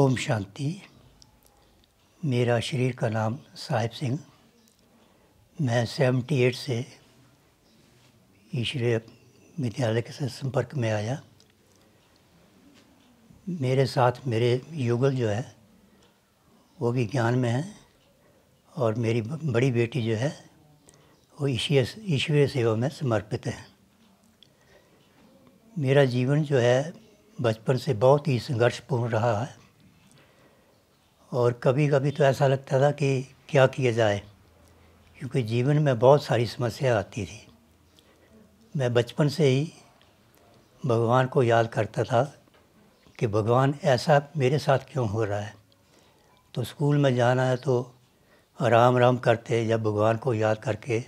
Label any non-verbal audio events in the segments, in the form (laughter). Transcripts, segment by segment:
ओम शांति मेरा शरीर का नाम साहिब सिंह मैं सेवेंटी एट से ईश्वरीय विद्यालय के साथ संपर्क में आया मेरे साथ मेरे युगल जो है वो भी ज्ञान में है और मेरी बड़ी बेटी जो है वो ईश्वरीय ईश्वरीय सेवा में समर्पित है मेरा जीवन जो है बचपन से बहुत ही संघर्षपूर्ण रहा है और कभी कभी तो ऐसा लगता था कि क्या किया जाए क्योंकि जीवन में बहुत सारी समस्या आती थी मैं बचपन से ही भगवान को याद करता था कि भगवान ऐसा मेरे साथ क्यों हो रहा है तो स्कूल में जाना है तो राम राम करते या भगवान को याद करके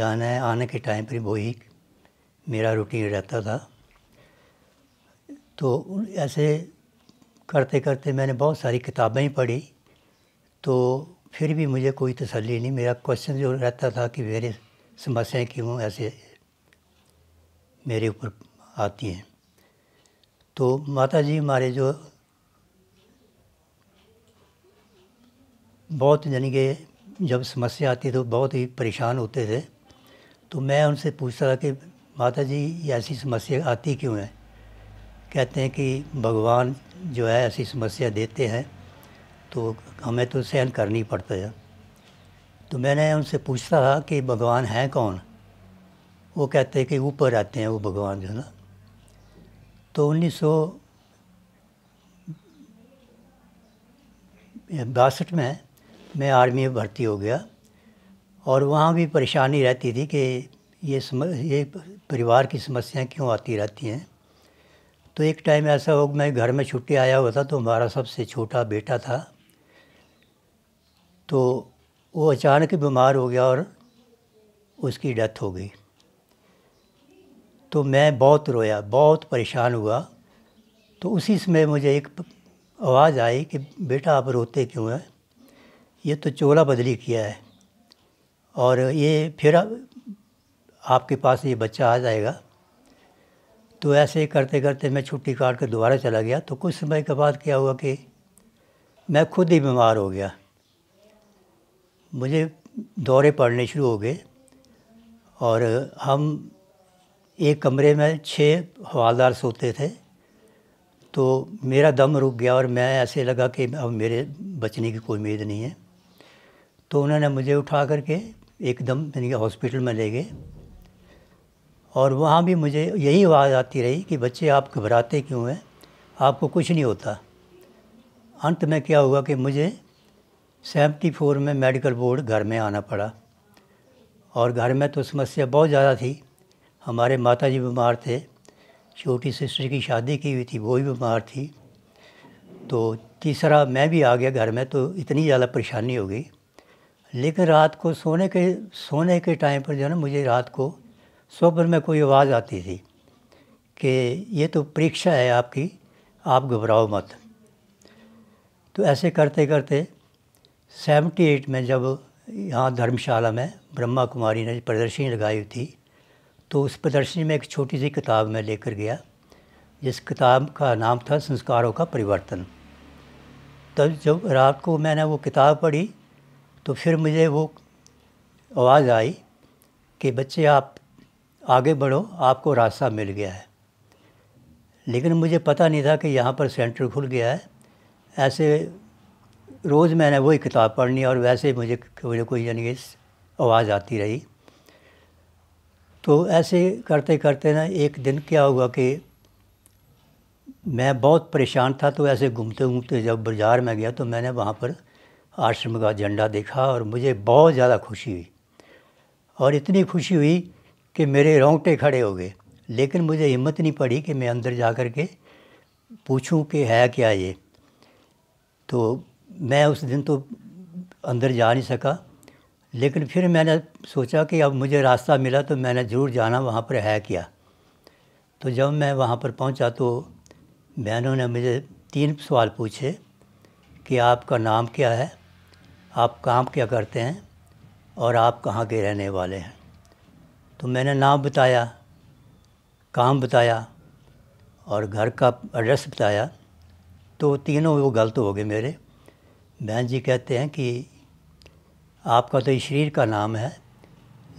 जाना है आने के टाइम पर वो ही मेरा रूटीन रहता था तो ऐसे करते करते मैंने बहुत सारी किताबें पढ़ी तो फिर भी मुझे कोई तसल्ली नहीं मेरा क्वेश्चन जो रहता था कि मेरे समस्याएं क्यों ऐसे मेरे ऊपर आती हैं तो माता जी हमारे जो बहुत यानी कि जब समस्या आती तो बहुत ही परेशान होते थे तो मैं उनसे पूछता था कि माता जी ऐसी समस्या आती क्यों है कहते हैं कि भगवान जो है ऐसी समस्या देते हैं तो हमें तो सहन करनी पड़ता है तो मैंने उनसे पूछता था कि भगवान हैं कौन वो कहते हैं कि ऊपर आते हैं वो भगवान जो है ना तो उन्नीस सौ बासठ में मैं आर्मी में भर्ती हो गया और वहाँ भी परेशानी रहती थी कि ये सम ये परिवार की समस्याएं क्यों आती रहती हैं तो एक टाइम ऐसा हो मैं घर में छुट्टी आया हुआ था तो हमारा सबसे छोटा बेटा था तो वो अचानक बीमार हो गया और उसकी डेथ हो गई तो मैं बहुत रोया बहुत परेशान हुआ तो उसी समय मुझे एक आवाज़ आई कि बेटा आप रोते क्यों हैं ये तो चोला बदली किया है और ये फिर आपके पास ये बच्चा आ जाएगा तो ऐसे ही करते करते मैं छुट्टी काट कर दोबारा चला गया तो कुछ समय के बाद क्या हुआ कि मैं खुद ही बीमार हो गया मुझे दौरे पड़ने शुरू हो गए और हम एक कमरे में छः हवालदार सोते थे तो मेरा दम रुक गया और मैं ऐसे लगा कि अब मेरे बचने की कोई उम्मीद नहीं है तो उन्होंने मुझे उठा करके एकदम यानी कि हॉस्पिटल में ले गए और वहाँ भी मुझे यही आवाज़ आती रही कि बच्चे आप घबराते क्यों हैं आपको कुछ नहीं होता अंत में क्या हुआ कि मुझे सेवेंटी फोर में मेडिकल बोर्ड घर में आना पड़ा और घर में तो समस्या बहुत ज़्यादा थी हमारे माता जी बीमार थे छोटी सिस्टर की शादी की हुई थी वो भी बीमार थी तो तीसरा मैं भी आ गया घर में तो इतनी ज़्यादा परेशानी हो गई लेकिन रात को सोने के सोने के टाइम पर जो है ना मुझे रात को स्वप्न में कोई आवाज़ आती थी कि ये तो परीक्षा है आपकी आप घबराओ मत तो ऐसे करते करते सेवेंटी एट में जब यहाँ धर्मशाला में ब्रह्मा कुमारी ने प्रदर्शनी लगाई थी तो उस प्रदर्शनी में एक छोटी सी किताब मैं लेकर गया जिस किताब का नाम था संस्कारों का परिवर्तन तब जब रात को मैंने वो किताब पढ़ी तो फिर मुझे वो आवाज़ आई कि बच्चे आप आगे बढ़ो आपको रास्ता मिल गया है लेकिन मुझे पता नहीं था कि यहाँ पर सेंटर खुल गया है ऐसे रोज़ मैंने वही किताब पढ़नी और वैसे मुझे मुझे कोई यानी आवाज़ आती रही तो ऐसे करते करते ना एक दिन क्या हुआ कि मैं बहुत परेशान था तो ऐसे घूमते घूमते जब बाजार में गया तो मैंने वहाँ पर आश्रम का झंडा देखा और मुझे बहुत ज़्यादा खुशी हुई और इतनी खुशी हुई कि मेरे रोंगटे खड़े हो गए लेकिन मुझे हिम्मत नहीं पड़ी कि मैं अंदर जा कर के पूछूं कि है क्या ये तो मैं उस दिन तो अंदर जा नहीं सका लेकिन फिर मैंने सोचा कि अब मुझे रास्ता मिला तो मैंने ज़रूर जाना वहाँ पर है क्या तो जब मैं वहाँ पर पहुँचा तो बहनों ने मुझे तीन सवाल पूछे कि आपका नाम क्या है आप काम क्या करते हैं और आप कहाँ के रहने वाले हैं तो मैंने नाम बताया काम बताया और घर का एड्रेस बताया तो तीनों वो गलत हो गए मेरे बहन जी कहते हैं कि आपका तो शरीर का नाम है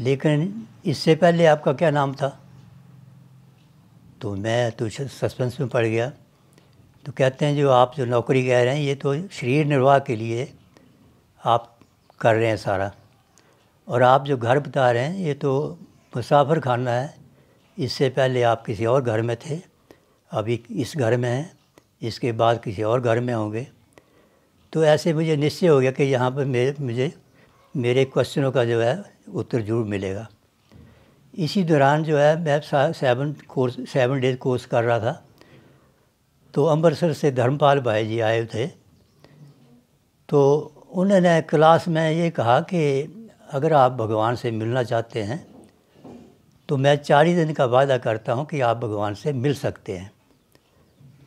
लेकिन इससे पहले आपका क्या नाम था तो मैं तो सस्पेंस में पड़ गया तो कहते हैं जो आप जो नौकरी कह रहे हैं ये तो शरीर निर्वाह के लिए आप कर रहे हैं सारा और आप जो घर बता रहे हैं ये तो मुसाफिर खाना है इससे पहले आप किसी और घर में थे अभी इस घर में हैं इसके बाद किसी और घर में होंगे तो ऐसे मुझे निश्चय हो गया कि यहाँ पर मेरे मुझे मेरे क्वेश्चनों का जो है उत्तर जरूर मिलेगा इसी दौरान जो है मैं seven course seven days course कर रहा था तो अमृतसर से धर्मपाल भाई जी आए थे तो उन्होंने क्लास में ये कहा कि अगर आप भगवान से मिलना चाहते हैं तो मैं चार ही दिन का वादा करता हूँ कि आप भगवान से मिल सकते हैं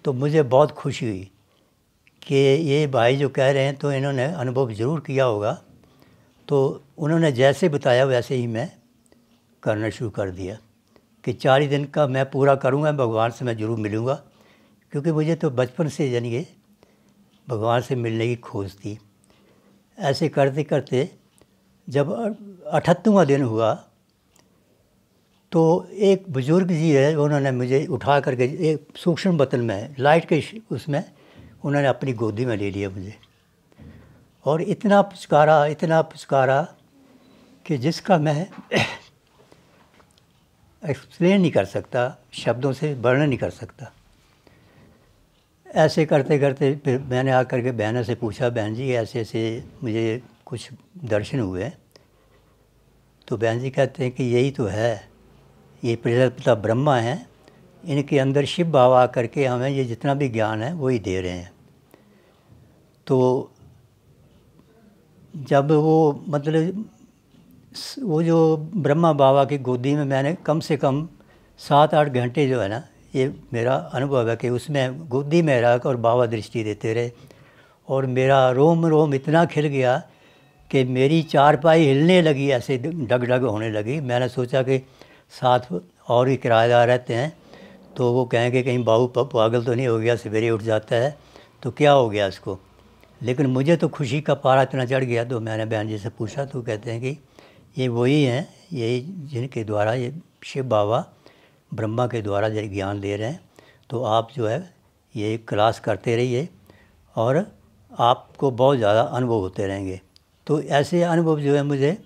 तो मुझे बहुत खुशी हुई कि ये भाई जो कह रहे हैं तो इन्होंने अनुभव ज़रूर किया होगा तो उन्होंने जैसे बताया वैसे ही मैं करना शुरू कर दिया कि चार ही दिन का मैं पूरा करूँगा भगवान से मैं ज़रूर मिलूँगा क्योंकि मुझे तो बचपन से यानी ये भगवान से मिलने की खोज थी ऐसे करते करते जब अठहत्तरवा दिन हुआ तो एक बुज़ुर्ग जी है उन्होंने मुझे उठा करके एक सूक्ष्म बतन में लाइट के उसमें उन्होंने अपनी गोदी में ले लिया मुझे और इतना पुचकारा इतना पुचकारा कि जिसका मैं एक्सप्लेन (coughs) नहीं कर सकता शब्दों से वर्णन नहीं कर सकता ऐसे करते करते फिर मैंने आ के बहनों से पूछा बहन जी ऐसे ऐसे मुझे कुछ दर्शन हुए तो बहन जी कहते हैं कि यही तो है ये प्रजापिता ब्रह्मा हैं इनके अंदर शिव भाव आ करके हमें ये जितना भी ज्ञान है वही दे रहे हैं तो जब वो मतलब वो जो ब्रह्मा बाबा की गोदी में मैंने कम से कम सात आठ घंटे जो है ना ये मेरा अनुभव है कि उसमें गोदी में रख और बाबा दृष्टि देते रहे और मेरा रोम रोम इतना खिल गया कि मेरी चारपाई हिलने लगी ऐसे डग डग होने लगी मैंने सोचा कि साथ और भी किराएदार रहते हैं तो वो कहेंगे कहीं बाबू पागल तो नहीं हो गया सवेरे उठ जाता है तो क्या हो गया इसको लेकिन मुझे तो खुशी का पारा इतना चढ़ गया तो मैंने बहन जी से पूछा तो कहते हैं कि ये वही हैं यही जिनके द्वारा ये शिव बाबा ब्रह्मा के द्वारा जो ज्ञान दे रहे हैं तो आप जो है ये क्लास करते रहिए और आपको बहुत ज़्यादा अनुभव होते रहेंगे तो ऐसे अनुभव जो है मुझे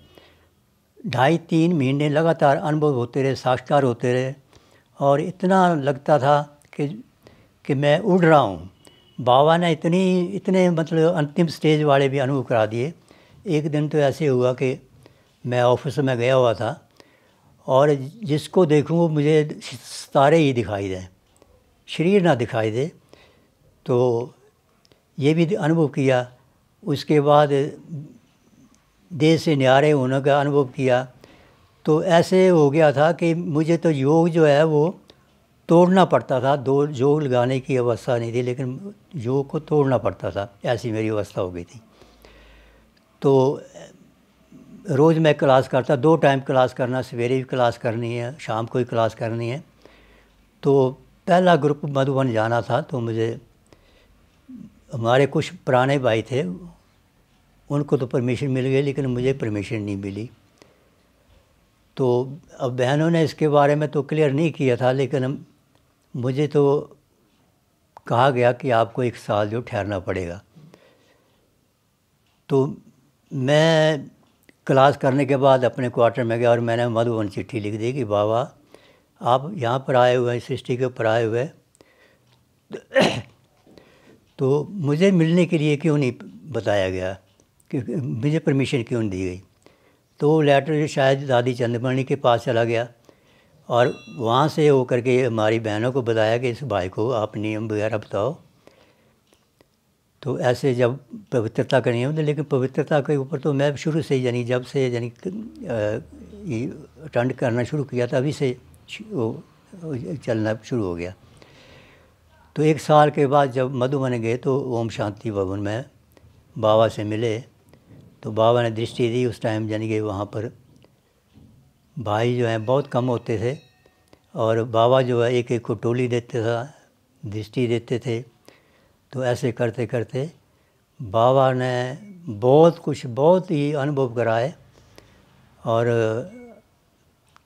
ढाई तीन महीने लगातार अनुभव होते रहे साक्षकार होते रहे और इतना लगता था कि कि मैं उड़ रहा हूँ बाबा ने इतनी इतने मतलब अंतिम स्टेज वाले भी अनुभव करा दिए एक दिन तो ऐसे हुआ कि मैं ऑफिस में गया हुआ था और जिसको देखूँ मुझे सितारे ही दिखाई दें शरीर ना दिखाई दे तो ये भी अनुभव किया उसके बाद देश से न्यारे होने का अनुभव किया तो ऐसे हो गया था कि मुझे तो योग जो है वो तोड़ना पड़ता था दो योग लगाने की अवस्था नहीं थी लेकिन योग को तोड़ना पड़ता था ऐसी मेरी अवस्था हो गई थी तो रोज़ मैं क्लास करता दो टाइम क्लास करना सवेरे भी क्लास करनी है शाम को भी क्लास करनी है तो पहला ग्रुप मधुबन जाना था तो मुझे हमारे कुछ पुराने भाई थे उनको तो परमिशन मिल गई लेकिन मुझे परमिशन नहीं मिली तो अब बहनों ने इसके बारे में तो क्लियर नहीं किया था लेकिन मुझे तो कहा गया कि आपको एक साल जो ठहरना पड़ेगा तो मैं क्लास करने के बाद अपने क्वार्टर में गया और मैंने मधुबन चिट्ठी लिख दी कि बाबा आप यहाँ पर आए हुए हैं सृष्टि के ऊपर आए हुए तो मुझे मिलने के लिए क्यों नहीं बताया गया कि मुझे परमिशन क्यों नहीं दी गई तो वो लेटर शायद दादी चंद्रमणि के पास चला गया और वहाँ से होकर के हमारी बहनों को बताया कि इस भाई को आप नियम वगैरह बताओ तो ऐसे जब पवित्रता का नियम लेकिन पवित्रता के ऊपर तो मैं शुरू से यानी जब से यानी अटेंड करना शुरू किया था अभी से वो चलना शुरू हो गया तो एक साल के बाद जब मधुबन गए तो ओम शांति भवन में बाबा से मिले तो बाबा ने दृष्टि दी उस टाइम यानी गए वहाँ पर भाई जो हैं बहुत कम होते थे और बाबा जो है एक एक को टोली देते था दृष्टि देते थे तो ऐसे करते करते बाबा ने बहुत कुछ बहुत ही अनुभव कराए और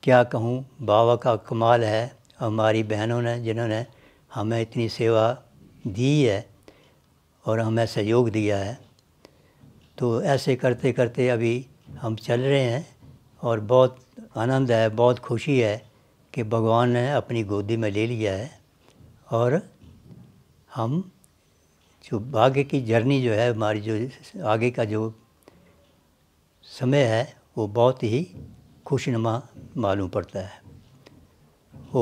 क्या कहूँ बाबा का कमाल है हमारी बहनों ने जिन्होंने हमें इतनी सेवा दी है और हमें सहयोग दिया है तो ऐसे करते करते अभी हम चल रहे हैं और बहुत आनंद है बहुत खुशी है कि भगवान ने अपनी गोदी में ले लिया है और हम जो आगे की जर्नी जो है हमारी जो आगे का जो समय है वो बहुत ही खुशनुमा मालूम पड़ता है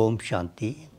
ओम शांति